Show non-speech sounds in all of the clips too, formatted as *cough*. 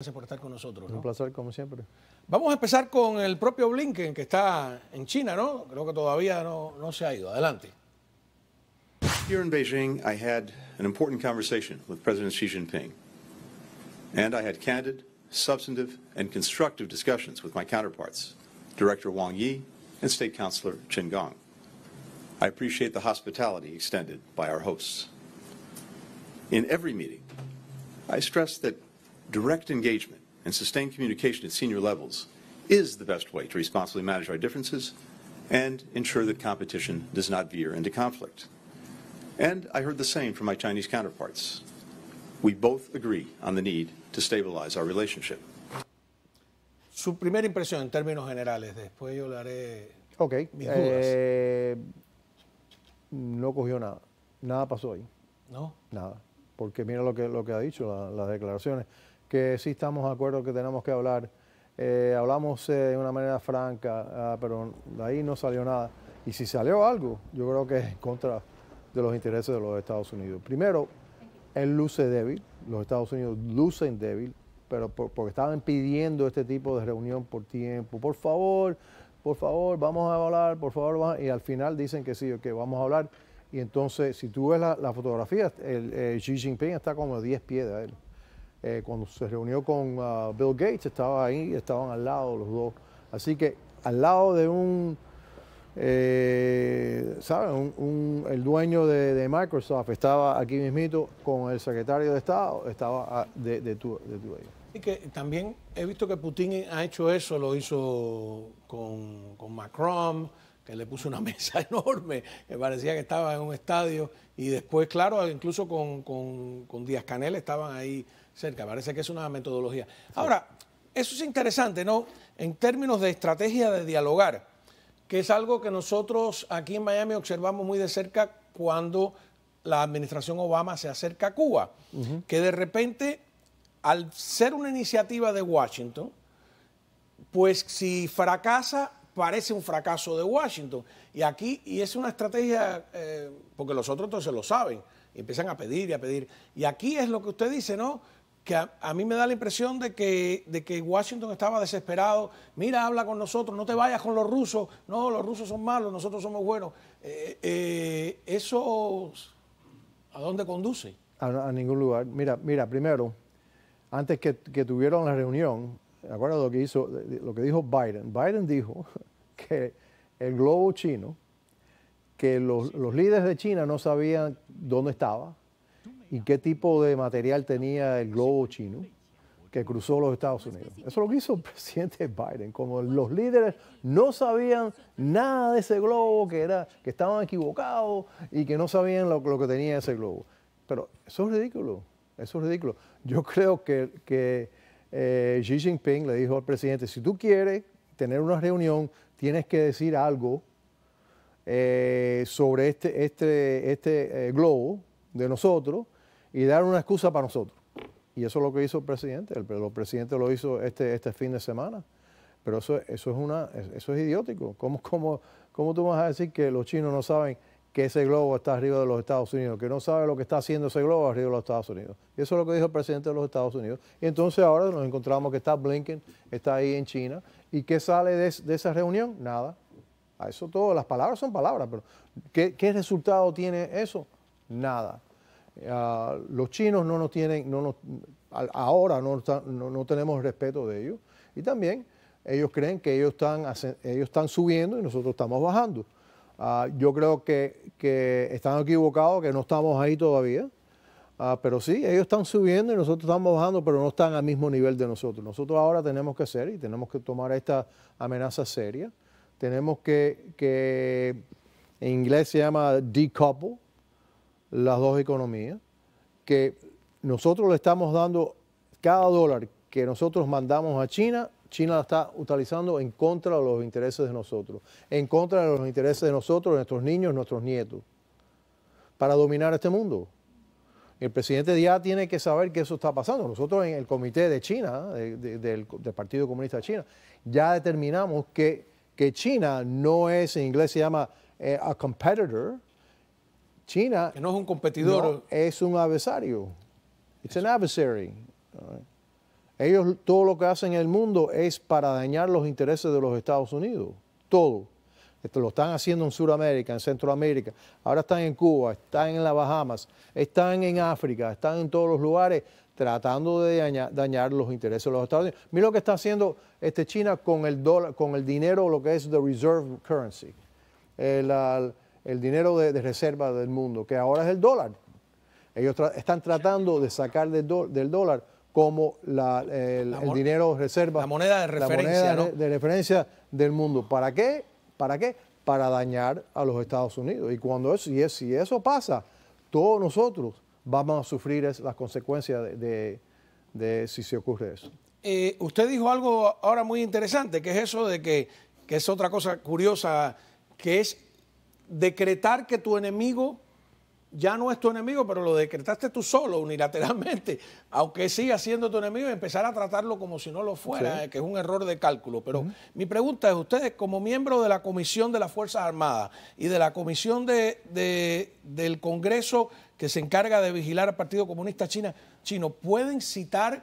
Gracias por estar con nosotros. ¿no? Un placer, como siempre. Vamos a empezar con el propio Blinken, que está en China, ¿no? Creo que todavía no, no se ha ido. Adelante. Here in Beijing, I had an important conversation with President Xi Jinping. And I had candid, substantive, and constructive discussions with my counterparts, Director Wang Yi and State Councilor Chen Gong. I appreciate the hospitality extended by our hosts. In every meeting, I stressed that direct engagement and sustained communication at senior levels is the best way to responsibly manage our differences and ensure that competition does not veer into conflict. And I heard the same from my Chinese counterparts. We both agree on the need to stabilize our relationship. Su primera impresión en términos generales, después yo le haré Ok. Eh, no cogió nada. Nada pasó ahí. ¿No? Nada. Porque mira lo que, lo que ha dicho, la, las declaraciones. que sí estamos de acuerdo que tenemos que hablar. Eh, hablamos eh, de una manera franca, ah, pero de ahí no salió nada. Y si salió algo, yo creo que es en contra de los intereses de los Estados Unidos. Primero, él luce débil, los Estados Unidos lucen débil, pero porque estaban pidiendo este tipo de reunión por tiempo. Por favor, por favor, vamos a hablar, por favor, y al final dicen que sí, que vamos a hablar. Y entonces, si tú ves la, fotografía, el, eh, Xi Jinping está como a 10 pies de él. Eh, cuando se reunió con ah, Bill Gates, estaba ahí, estaban al lado los dos. Así que al lado de un, eh, ¿saben? Un, el dueño de, Microsoft estaba aquí mismito con el secretario de Estado, estaba ah, de, tu, de tu y que también he visto que Putin ha hecho eso, lo hizo con, Macron, que le puso una *laughs* mesa enorme, que parecía que estaba en un estadio, y después, claro, incluso con, con, con Díaz Canel estaban ahí cerca. Parece que es una metodología. Ahora, eso es interesante, ¿no? En términos de estrategia de dialogar, que es algo que nosotros aquí en Miami observamos muy de cerca cuando la administración Obama se acerca a Cuba, que de repente, al ser una iniciativa de Washington, pues si fracasa, parece un fracaso de Washington. Y aquí, y es una estrategia, eh, porque los otros entonces lo saben, y empiezan a pedir y a pedir. Y aquí es lo que usted dice, ¿no? que a, mí me da la impresión de que, de que Washington estaba desesperado. Mira, habla con nosotros, no te vayas con los rusos. No, los rusos son malos, nosotros somos buenos. Eh, eh, ¿Eso a dónde conduce? A, ningún lugar. Mira, mira, primero, antes que, tuvieron la reunión, acuérdate lo que hizo, lo que dijo Biden. Biden dijo *laughs* que el globo chino, que los, los líderes de China no sabían dónde estaba, y qué tipo de material tenía el globo chino que cruzó los Estados Unidos. Eso es lo que hizo el *laughs* presidente Biden. Como los líderes no sabían nada de ese globo, que, estaban equivocados y que no sabían lo, que tenía ese globo. Pero eso es ridículo, eso es ridículo. Yo creo que, que eh, Xi Jinping le dijo al presidente, si tú quieres tener una reunión, tienes que decir algo eh, sobre este, este, este eh, globo de nosotros y dar una excusa para nosotros. Y eso es lo que hizo el presidente. El, presidente lo hizo este, este fin de semana. Pero eso, eso, es, una, eso es idiótico. ¿Cómo, cómo, tú vas a decir que los chinos no saben que ese globo está arriba de los Estados Unidos, que no saben lo que está haciendo ese globo arriba de los Estados Unidos? Y eso es lo que dijo el presidente de los Estados Unidos. Y entonces ahora nos encontramos que está Blinken, está ahí en China. ¿Y qué sale de, esa reunión? Nada. A eso todo, las palabras son palabras, pero ¿qué, qué resultado tiene eso? Nada. Eh, ah, los chinos no nos tienen, no ahora no, tenemos respeto de ellos. Y también ellos creen que ellos están, ellos están subiendo y nosotros estamos bajando. Ah, yo creo que, que, están equivocados, que no estamos ahí todavía. Ah, pero sí, ellos están subiendo y nosotros estamos bajando, pero no están al mismo nivel de nosotros. Nosotros ahora tenemos que hacer y tenemos que tomar esta amenaza seria. Tenemos que, que en inglés se llama decouple, las dos economías, que nosotros le estamos dando cada dólar que nosotros mandamos a China, China la está utilizando en contra de los intereses de nosotros, en contra de los intereses de nosotros, nuestros niños, nuestros nietos, para dominar este mundo. El presidente ya tiene que saber que eso está pasando. Nosotros en el comité de China, del, Partido Comunista de China, ya determinamos que, que China no es, en inglés se llama eh, a competitor, China. no es un competidor. es un adversario. It's an adversary. Ellos todo lo que hacen en el mundo es para dañar los intereses de los Estados Unidos. Todo. Esto lo están haciendo en Sudamérica, en Centroamérica, ahora están en Cuba, están en las Bahamas, están en África, están en todos los lugares tratando de dañar, los intereses de los Estados Unidos. Mira lo que está haciendo este China con el dólar, con el dinero, lo que es the reserve currency el dinero de, reserva del mundo, que ahora es el dólar. Ellos están tratando de sacar del, del dólar como el, dinero reserva. La moneda de referencia. La moneda de, referencia del mundo. ¿Para qué? ¿Para qué? Para dañar a los Estados Unidos. Y cuando eso, y si eso pasa, todos nosotros vamos a sufrir las consecuencias de, si se ocurre eso. Eh, usted dijo algo ahora muy interesante, que es eso de que, que es otra cosa curiosa, que es decretar que tu enemigo ya no es tu enemigo, pero lo decretaste tú solo, unilateralmente, *laughs* aunque siga siendo tu enemigo, y empezar a tratarlo como si no lo fuera, eh, que es un error de cálculo. Pero mi pregunta es, ustedes como miembros de la Comisión de las Fuerzas Armadas y de la Comisión de, del Congreso que se encarga de vigilar al Partido Comunista China, Chino, ¿pueden citar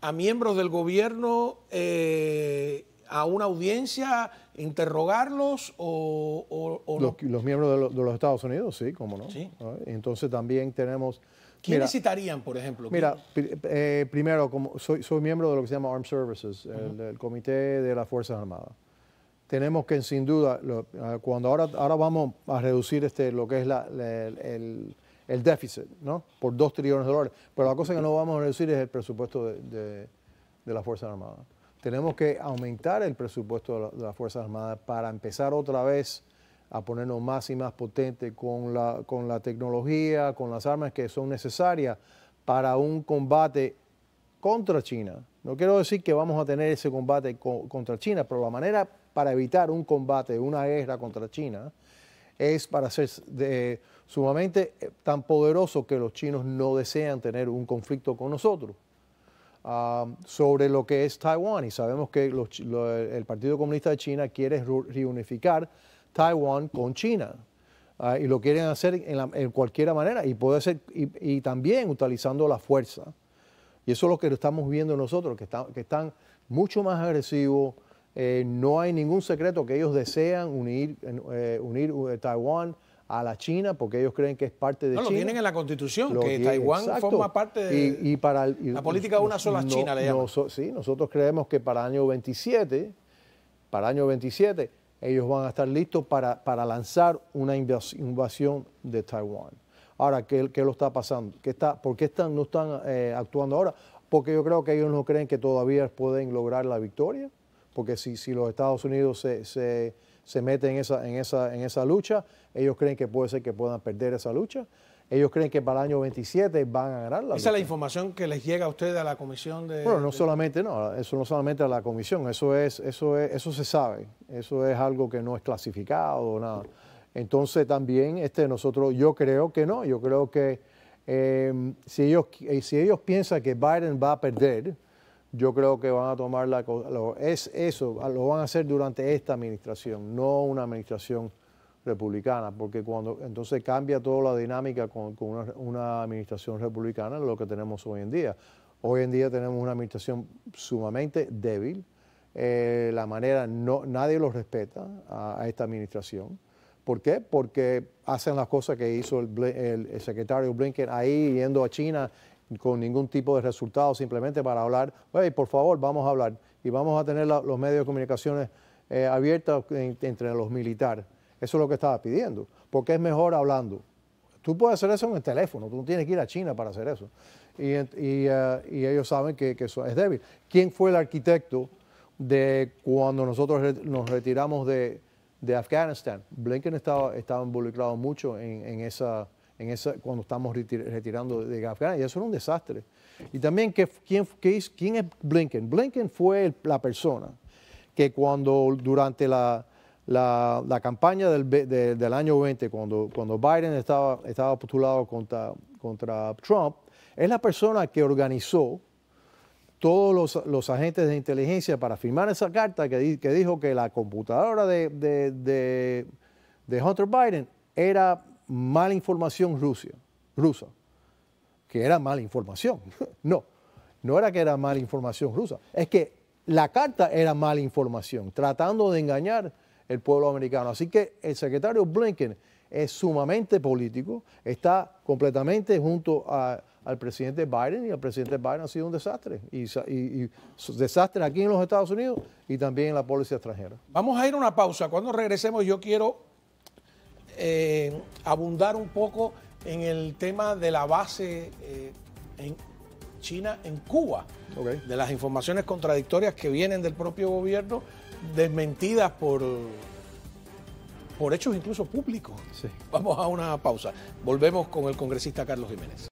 a miembros del gobierno eh, a una audiencia, interrogarlos o, los, miembros de los, Estados Unidos, sí, como no. Ah, entonces también tenemos... ¿Quién necesitarían por ejemplo? Mira, eh, primero, como soy, soy, miembro de lo que se llama Armed Services, el, Comité de las Fuerzas Armadas. Tenemos que, sin duda, ah, cuando ahora, ahora vamos a reducir este, lo que es la, el, déficit, ¿no? Por dos trillones de dólares. Pero la cosa que no vamos a reducir es el presupuesto de, de las Fuerzas Armadas tenemos que aumentar el presupuesto de, las Fuerzas Armadas para empezar otra vez a ponernos más y más potentes con la, con la tecnología, con las armas que son necesarias para un combate contra China. No quiero decir que vamos a tener ese combate contra China, pero la manera para evitar un combate, una guerra contra China, es para ser sumamente eh, tan poderoso que los chinos no desean tener un conflicto con nosotros. Um, sobre lo que es Taiwán. Y sabemos que el Partido Comunista de China quiere reunificar Taiwán con China. Ah, y lo quieren hacer en, cualquier manera y puede ser y, también utilizando la fuerza. Y eso es lo que estamos viendo nosotros, que, que están mucho más agresivos. Eh, no hay ningún secreto que ellos desean unir, eh, unir eh, Taiwán a la China porque ellos creen que es parte de no, Lo tienen en la constitución, que Taiwán forma parte de y, para la política de una sola China, le llaman. sí, nosotros creemos que para año 27, para año 27, ellos van a estar listos para, para lanzar una invasión de Taiwán. Ahora, ¿qué, lo está pasando? está, ¿Por qué están, no están eh, actuando ahora? Porque yo creo que ellos no creen que todavía pueden lograr la victoria, porque si, los Estados Unidos se se mete en esa, en, esa, en esa lucha. Ellos creen que puede ser que puedan perder esa lucha. Ellos creen que para el año 27 van a ganar la ¿Esa es la información que les llega a ustedes a la comisión de...? Bueno, no solamente, no, eso no solamente a la comisión, eso, es, eso, es, eso se sabe, eso es algo que no es clasificado, nada. Entonces también este, nosotros, yo creo que no, yo creo que eh, si, ellos, eh, si ellos piensan que Biden va a perder, yo creo que van a tomar la lo, es eso lo van a hacer durante esta administración no una administración republicana porque cuando entonces cambia toda la dinámica con, una, administración republicana lo que tenemos hoy en día hoy en día tenemos una administración sumamente débil eh, la manera no nadie lo respeta a, esta administración ¿Por qué? Porque hacen las cosas que hizo el secretario Blinken ahí yendo a China con ningún tipo de resultado, simplemente para hablar, hey, por favor, vamos a hablar. Y vamos a tener los medios de comunicaciones eh, abiertos entre los militares. Eso es lo que estaba pidiendo, porque es mejor hablando. Tú puedes hacer eso en el teléfono, tú no tienes que ir a China para hacer eso. Y, eh, ellos saben que, eso es débil. ¿Quién fue el arquitecto de cuando nosotros nos retiramos de, de Afganistán? Blinken estaba, estaba involucrado mucho en esa cuando estamos retirando de Afganistán. Y eso era un desastre. Y también, que, ¿quién, es Blinken? Blinken fue la persona que cuando durante la, campaña del, año 20, cuando, Biden estaba, postulado contra, Trump, es la persona que organizó todos los, agentes de inteligencia para firmar esa carta que, dijo que la computadora de, Hunter Biden era mala información rusa, que era mala información. *laughs* no, no era que era mala información rusa, es que la carta era mala información, tratando de engañar el pueblo americano. Así que el secretario Blinken es sumamente político, está completamente junto al presidente Biden y el presidente Biden ha sido un desastre. Y, y, desastre aquí en los Estados Unidos y también en la policía extranjera. Vamos a ir a una pausa. Cuando regresemos yo quiero eh, abundar un poco en el tema de la base eh, en China, en Cuba, de las informaciones contradictorias que vienen del propio gobierno, desmentidas por, por hechos incluso públicos. Vamos a una pausa. Volvemos con el congresista Carlos Jiménez.